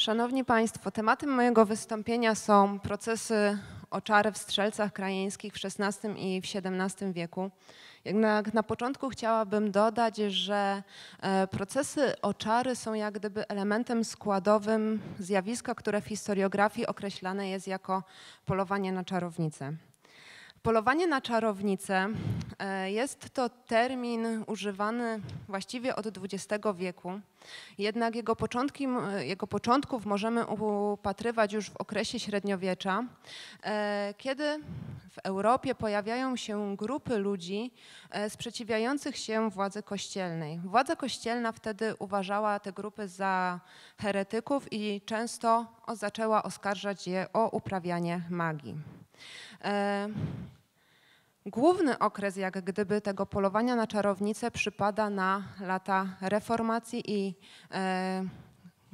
Szanowni Państwo, tematem mojego wystąpienia są procesy oczary w strzelcach krajeńskich w XVI i w XVII wieku. Jednak na początku chciałabym dodać, że e, procesy oczary są jak gdyby elementem składowym zjawiska, które w historiografii określane jest jako polowanie na czarownicę. Polowanie na czarownicę e, jest to termin używany właściwie od XX wieku, jednak jego, początki, jego początków możemy upatrywać już w okresie średniowiecza, e, kiedy w Europie pojawiają się grupy ludzi e, sprzeciwiających się władzy kościelnej. Władza kościelna wtedy uważała te grupy za heretyków i często zaczęła oskarżać je o uprawianie magii. E, główny okres jak gdyby tego polowania na czarownicę przypada na lata reformacji i e,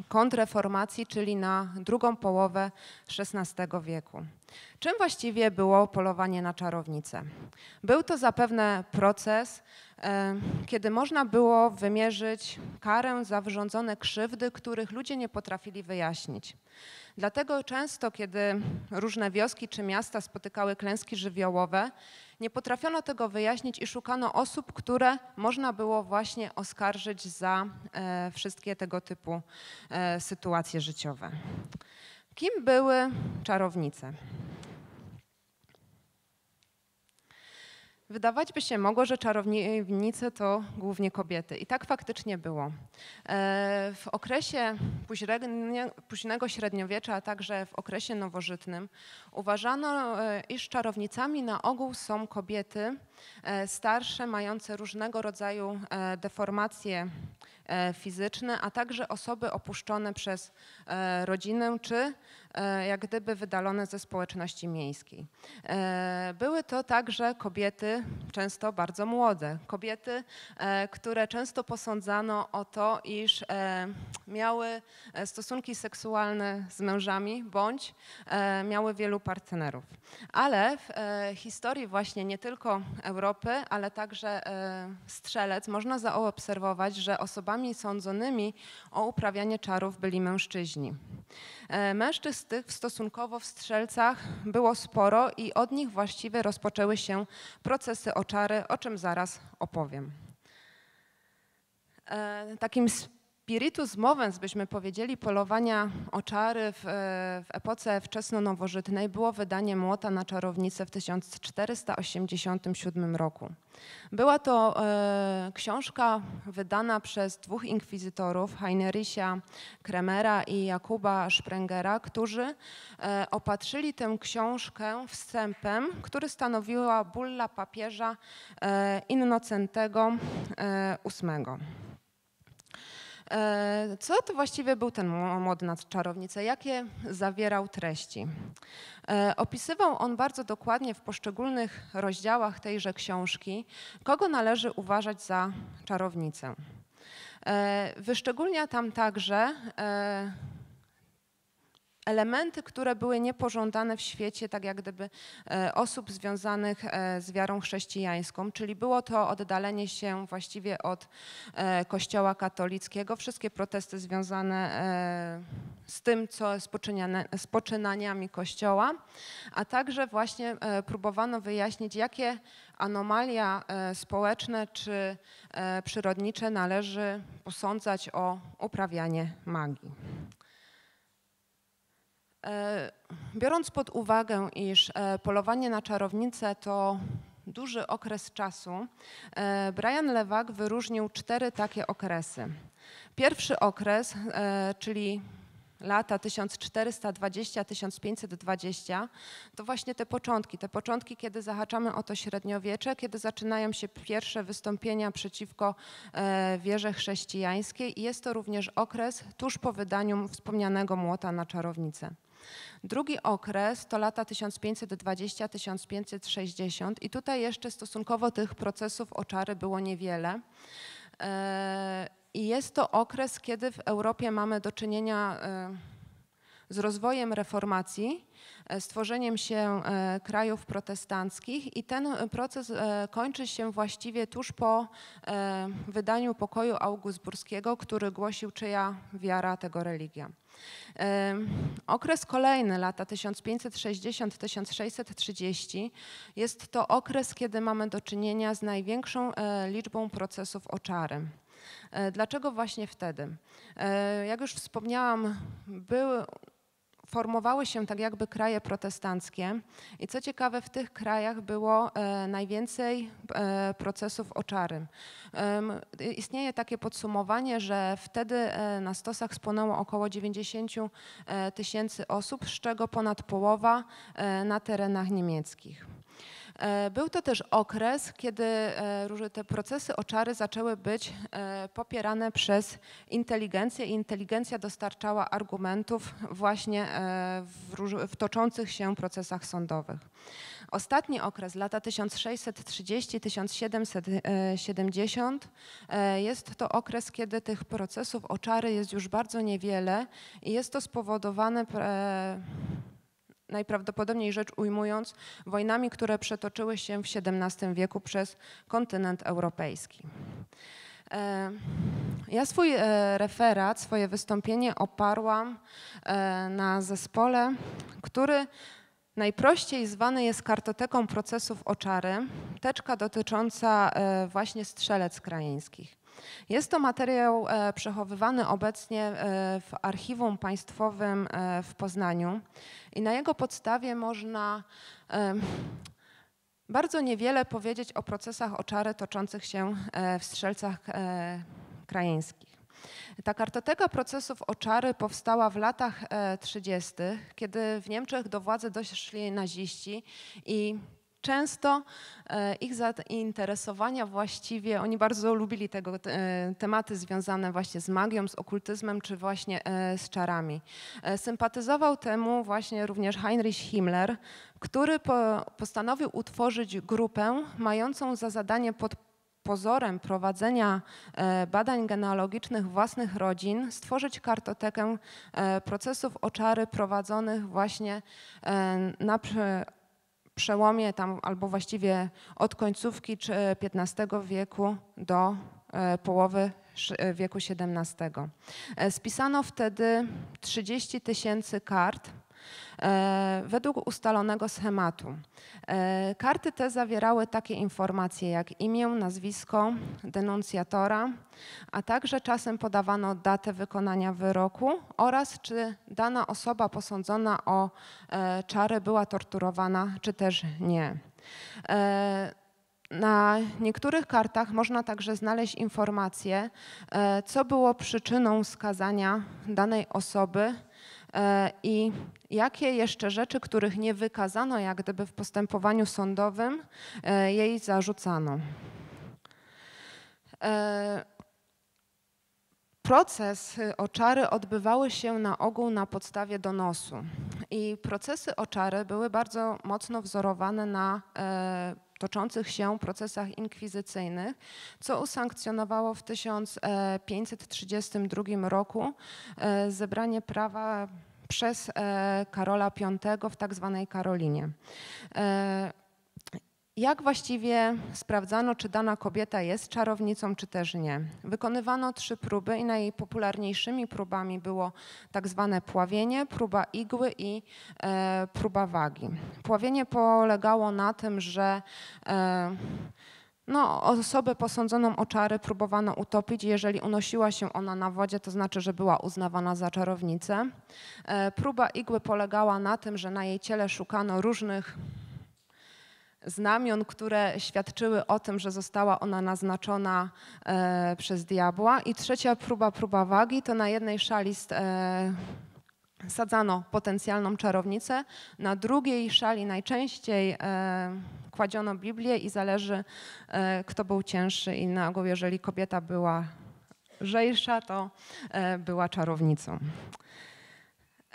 Kontreformacji, czyli na drugą połowę XVI wieku. Czym właściwie było polowanie na czarownicę? Był to zapewne proces, e, kiedy można było wymierzyć karę za wyrządzone krzywdy, których ludzie nie potrafili wyjaśnić. Dlatego często, kiedy różne wioski czy miasta spotykały klęski żywiołowe, nie potrafiono tego wyjaśnić i szukano osób, które można było właśnie oskarżyć za e, wszystkie tego typu e, sytuacje życiowe. Kim były czarownice? Wydawać by się mogło, że czarownice to głównie kobiety. I tak faktycznie było. E, w okresie późnego średniowiecza, a także w okresie nowożytnym uważano, e, iż czarownicami na ogół są kobiety, E, starsze mające różnego rodzaju e, deformacje e, fizyczne, a także osoby opuszczone przez rodzinę czy jak gdyby wydalone ze społeczności miejskiej. Były to także kobiety często bardzo młode. Kobiety, e, które często posądzano o to, iż e, miały e, stosunki seksualne z mężami bądź miały wielu partnerów. Ale w historii właśnie nie tylko Europy, ale także strzelec można zaobserwować, że osobami sądzonymi o uprawianie czarów byli mężczyźni. Mężczyzn tych stosunkowo w strzelcach było sporo i od nich właściwie rozpoczęły się procesy o oczary, o czym zaraz opowiem. E, takim spiritus movens, byśmy powiedzieli, polowania o czary w, e, w epoce wczesno-nowożytnej było wydanie Młota na czarownicę w 1487 roku. Była to e, książka wydana przez dwóch inkwizytorów, Heinricha Kremera i Jakuba Sprengera, którzy e, opatrzyli tę książkę wstępem, który stanowiła bulla papieża e, Innocentego VIII. E, E, co to właściwie był ten mod nad czarownicę? Jakie zawierał treści? E, opisywał on bardzo dokładnie w poszczególnych rozdziałach tejże książki, kogo należy uważać za czarownicę. E, wyszczególnia tam także elementy, które były niepożądane w świecie, tak jak gdyby e, osób związanych e, z wiarą chrześcijańską, czyli było to oddalenie się właściwie od e, kościoła katolickiego, wszystkie protesty związane z tym, co z, z poczynaniami kościoła, a także właśnie próbowano wyjaśnić, jakie anomalia społeczne czy przyrodnicze należy posądzać o uprawianie magii. E, biorąc pod uwagę, iż e, polowanie na czarownicę to duży okres czasu, e, Brian Lewak wyróżnił cztery takie okresy. Pierwszy okres, czyli lata 1420-1520, to właśnie te początki, te początki, kiedy zahaczamy o to średniowiecze, kiedy zaczynają się pierwsze wystąpienia przeciwko wierze chrześcijańskiej i jest to również okres tuż po wydaniu wspomnianego młota na czarownicę. Drugi okres to lata 1520-1560 i tutaj jeszcze stosunkowo tych procesów oczary było niewiele. E, I jest to okres, kiedy w Europie mamy do czynienia e, z rozwojem reformacji, e, stworzeniem się krajów protestanckich i ten proces kończy się właściwie tuż po wydaniu pokoju augustburskiego, który głosił czyja wiara tego religia. Okres kolejny, lata 1560-1630, jest to okres, kiedy mamy do czynienia z największą e, liczbą procesów oczary. E, dlaczego właśnie wtedy? E, jak już wspomniałam, były formowały się tak jakby kraje protestanckie i co ciekawe w tych krajach było e, najwięcej e, procesów o czary. Istnieje takie podsumowanie, że wtedy e, na stosach spłonęło około 90 tysięcy osób, z czego ponad połowa na terenach niemieckich. E, był to też okres, kiedy e, te procesy oczary zaczęły być e, popierane przez inteligencję i inteligencja dostarczała argumentów właśnie w toczących się procesach sądowych. Ostatni okres, lata 1630-1770, jest to okres, kiedy tych procesów oczary jest już bardzo niewiele i jest to spowodowane najprawdopodobniej rzecz ujmując, wojnami, które przetoczyły się w XVII wieku przez kontynent europejski. E, ja swój e, referat, swoje wystąpienie oparłam e, na zespole, który najprościej zwany jest kartoteką procesów oczary, teczka dotycząca właśnie strzelec krajeńskich. Jest to materiał e, przechowywany obecnie e, w Archiwum Państwowym e, w Poznaniu i na jego podstawie można bardzo niewiele powiedzieć o procesach oczary toczących się w Strzelcach Krajeńskich. Ta kartoteka procesów oczary powstała w latach 30., kiedy w Niemczech do władzy doszli naziści i często e, ich zainteresowania właściwie, oni bardzo lubili tego, e, tematy związane właśnie z magią, z okultyzmem czy właśnie e, z czarami. Sympatyzował temu właśnie również Heinrich Himmler, który postanowił utworzyć grupę mającą za zadanie pod pozorem prowadzenia badań genealogicznych własnych rodzin stworzyć kartotekę procesów oczary prowadzonych właśnie na przełomie tam albo właściwie od końcówki XV wieku do e, połowy e, wieku XVII. E, spisano wtedy 30 tysięcy kart E, według ustalonego schematu. E, karty te zawierały takie informacje jak imię, nazwisko denuncjatora, a także czasem podawano datę wykonania wyroku oraz czy dana osoba posądzona o e, czary była torturowana, czy też nie. Na niektórych kartach można także znaleźć informacje, co było przyczyną skazania danej osoby E, I jakie jeszcze rzeczy, których nie wykazano jak gdyby w postępowaniu sądowym, e, jej zarzucano? E, Proces oczary odbywały się na ogół na podstawie donosu i procesy oczary były bardzo mocno wzorowane na toczących się procesach inkwizycyjnych, co usankcjonowało w 1532 roku zebranie prawa przez e, Karola V w tak zwanej Karolinie. E, jak właściwie sprawdzano, czy dana kobieta jest czarownicą, czy też nie? Wykonywano trzy próby i najpopularniejszymi próbami było tak zwane pławienie, próba igły i e, próba wagi. Pławienie polegało na tym, że e, no, osobę posądzoną o czary próbowano utopić. Jeżeli unosiła się ona na wodzie, to znaczy, że była uznawana za czarownicę. E, próba igły polegała na tym, że na jej ciele szukano różnych znamion, które świadczyły o tym, że została ona naznaczona e, przez diabła. I trzecia próba, próba wagi, to na jednej szali e, sadzano potencjalną czarownicę, na drugiej szali najczęściej kładziono Biblię i zależy, e, kto był cięższy i na ogół, jeżeli kobieta była lżejsza, to e, była czarownicą.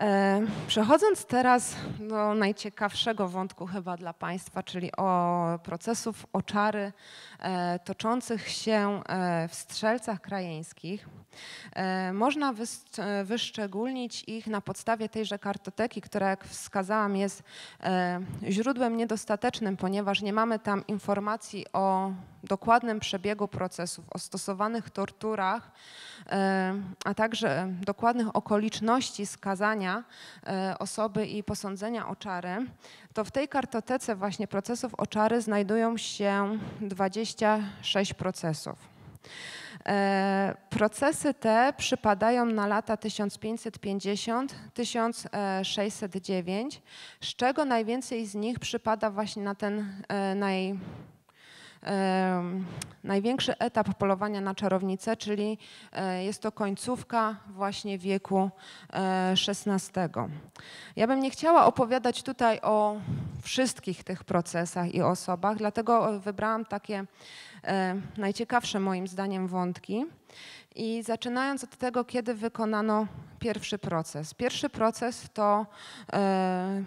E, przechodząc teraz do najciekawszego wątku chyba dla Państwa, czyli o procesów o czary e, toczących się e, w strzelcach krajeńskich, można wyszczególnić ich na podstawie tejże kartoteki, która jak wskazałam jest źródłem niedostatecznym, ponieważ nie mamy tam informacji o dokładnym przebiegu procesów, o stosowanych torturach, e, a także dokładnych okoliczności skazania e, osoby i posądzenia czary, to w tej kartotece właśnie procesów czary znajdują się 26 procesów. E, procesy te przypadają na lata 1550-1609, z czego najwięcej z nich przypada właśnie na ten naj, największy etap polowania na czarownicę, czyli e, jest to końcówka właśnie wieku XVI. E, ja bym nie chciała opowiadać tutaj o wszystkich tych procesach i osobach, dlatego e, wybrałam takie najciekawsze moim zdaniem wątki. I zaczynając od tego, kiedy wykonano pierwszy proces. Pierwszy proces to e,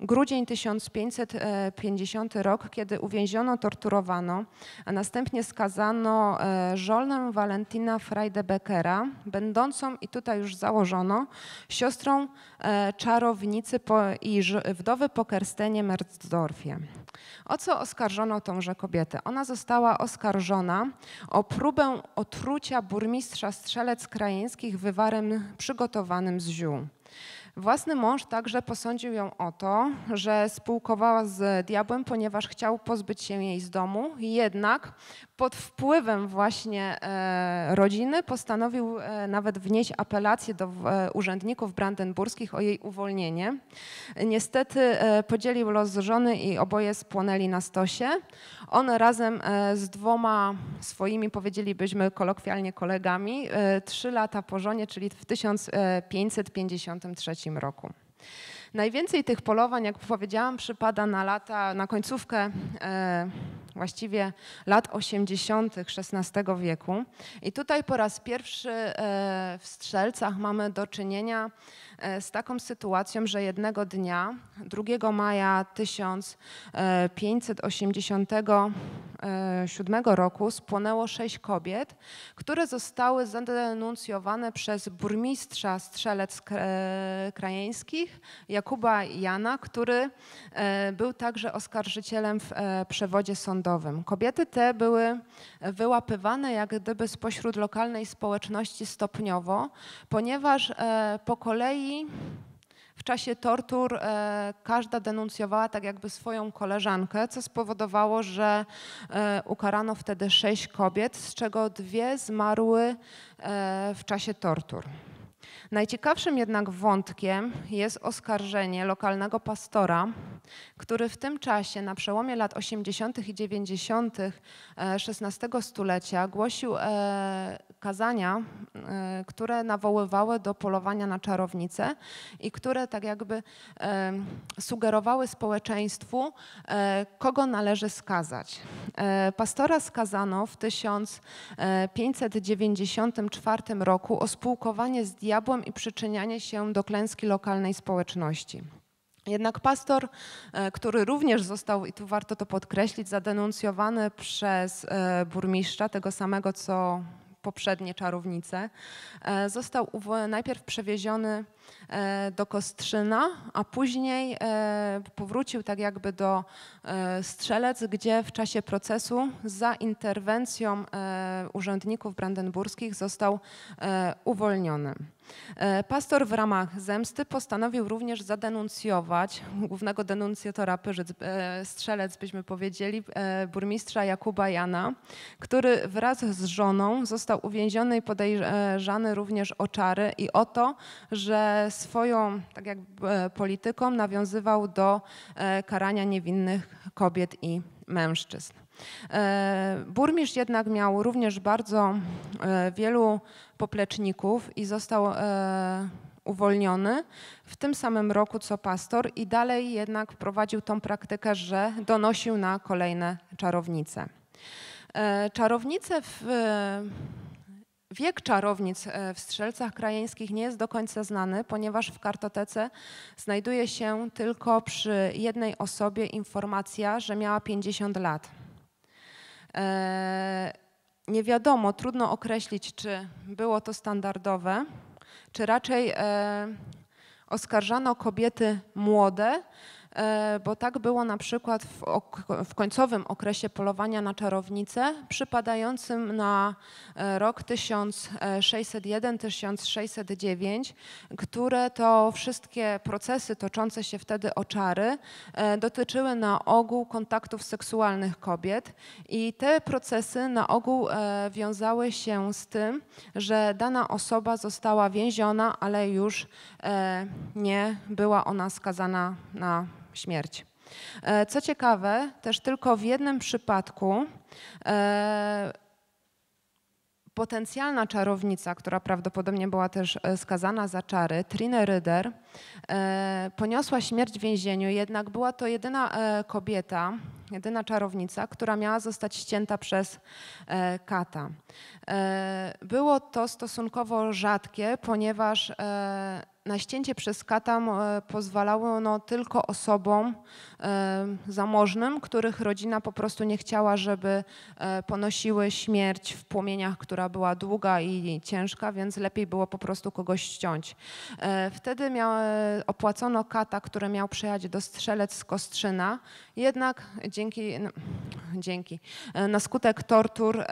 grudzień 1550 rok, kiedy uwięziono, torturowano, a następnie skazano e, żonę Valentina Freidebeckera, będącą, i tutaj już założono, siostrą e, czarownicy i wdowy po Kerstenie Merzdorfie. O co oskarżono tąże kobietę? Ona została oskarżona o próbę otrucia burmistrza mistrza strzelec krajeńskich wywarem przygotowanym z ziół. Własny mąż także posądził ją o to, że spółkowała z diabłem, ponieważ chciał pozbyć się jej z domu. Jednak pod wpływem właśnie e, rodziny postanowił e, nawet wnieść apelację do e, urzędników brandenburskich o jej uwolnienie. Niestety podzielił los żony i oboje spłonęli na stosie. On razem z dwoma swoimi, powiedzielibyśmy kolokwialnie kolegami, trzy lata po żonie, czyli w 1553 2023 roku. Najwięcej tych polowań, jak powiedziałam, przypada na lata, na końcówkę e, właściwie lat 80. XVI wieku. I tutaj po raz pierwszy e, w Strzelcach mamy do czynienia e, z taką sytuacją, że jednego dnia, 2 maja 1580 1997 e, roku spłonęło sześć kobiet, które zostały zadenuncjowane przez burmistrza strzelec e, krajeńskich Jakuba Jana, który e, był także oskarżycielem w przewodzie sądowym. Kobiety te były wyłapywane jak gdyby spośród lokalnej społeczności stopniowo, ponieważ po kolei czasie tortur e, każda denuncjowała tak jakby swoją koleżankę, co spowodowało, że e, ukarano wtedy sześć kobiet, z czego dwie zmarły e, w czasie tortur. Najciekawszym jednak wątkiem jest oskarżenie lokalnego pastora, który w tym czasie, na przełomie lat 80. i 90. XVI e, stulecia, głosił e, kazania, e, które nawoływały do polowania na czarownice i które tak jakby sugerowały społeczeństwu, kogo należy skazać. Pastora skazano w 1594 roku o spółkowanie z diabłem diabłem i przyczynianie się do klęski lokalnej społeczności. Jednak pastor, e, który również został, i tu warto to podkreślić, zadenuncjowany przez e, burmistrza, tego samego co poprzednie czarownice, e, został najpierw przewieziony E, do Kostrzyna, a później e, powrócił tak jakby do e, Strzelec, gdzie w czasie procesu za interwencją urzędników brandenburskich został uwolniony. Pastor w ramach zemsty postanowił również zadenuncjować głównego denuncjatora Pyrzyc, strzelec byśmy powiedzieli, burmistrza Jakuba Jana, który wraz z żoną został uwięziony i podejrzany również o czary i o to, że swoją tak jak, e, polityką nawiązywał do e, karania niewinnych kobiet i mężczyzn. E, burmistrz jednak miał również bardzo wielu popleczników i został uwolniony w tym samym roku co pastor i dalej jednak prowadził tą praktykę, że donosił na kolejne czarownice. Czarownice w Wiek czarownic e, w Strzelcach Krajeńskich nie jest do końca znany, ponieważ w kartotece znajduje się tylko przy jednej osobie informacja, że miała 50 lat. E, nie wiadomo, trudno określić, czy było to standardowe, czy raczej e, oskarżano kobiety młode, E, bo tak było na przykład w, w końcowym okresie polowania na czarownicę przypadającym na e, rok 1601-1609, które to wszystkie procesy toczące się wtedy o czary e, dotyczyły na ogół kontaktów seksualnych kobiet i te procesy na ogół wiązały się z tym, że dana osoba została więziona, ale już nie była ona skazana na śmierć. E, co ciekawe, też tylko w jednym przypadku e, potencjalna czarownica, która prawdopodobnie była też e, skazana za czary, Trine Ryder, poniosła śmierć w więzieniu, jednak była to jedyna kobieta, jedyna czarownica, która miała zostać ścięta przez kata. Było to stosunkowo rzadkie, ponieważ na ścięcie przez kata e, pozwalało ono tylko osobom e, zamożnym, których rodzina po prostu nie chciała, żeby e, ponosiły śmierć w płomieniach, która była długa i ciężka, więc lepiej było po prostu kogoś ściąć. Wtedy miał, opłacono kata, który miał przyjechać do strzelec z Kostrzyna, jednak dzięki, no, dzięki na skutek tortur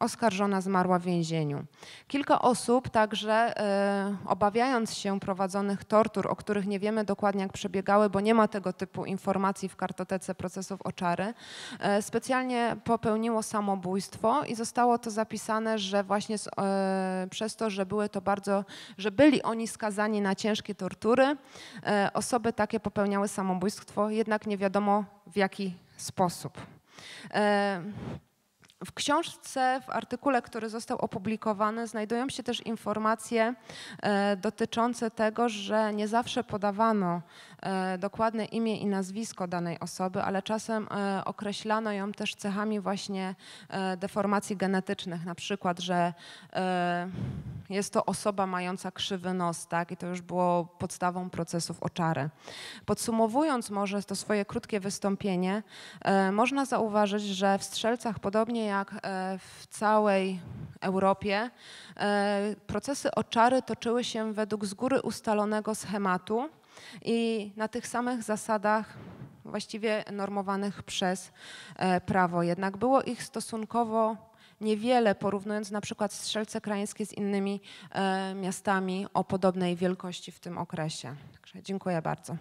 oskarżona zmarła w więzieniu. Kilka osób także obawiając obawiając się prowadzonych tortur, o których nie wiemy dokładnie jak przebiegały, bo nie ma tego typu informacji w kartotece procesów oczary, e, specjalnie popełniło samobójstwo i zostało to zapisane, że właśnie z, e, przez to, że były to bardzo, że byli oni skazani na ciężkie tortury, e, osoby takie popełniały samobójstwo, jednak nie wiadomo w jaki sposób. W książce, w artykule, który został opublikowany, znajdują się też informacje e, dotyczące tego, że nie zawsze podawano e, dokładne imię i nazwisko danej osoby, ale czasem e, określano ją też cechami właśnie deformacji genetycznych, na przykład, że jest to osoba mająca krzywy nos, tak? I to już było podstawą procesów oczary. Podsumowując może to swoje krótkie wystąpienie, e, można zauważyć, że w strzelcach, podobnie jak e, w całej Europie, e, procesy oczary toczyły się według z góry ustalonego schematu i na tych samych zasadach właściwie normowanych przez prawo. Jednak było ich stosunkowo niewiele, porównując na przykład Strzelce Krajeńskie z innymi e, miastami o podobnej wielkości w tym okresie. Także dziękuję bardzo.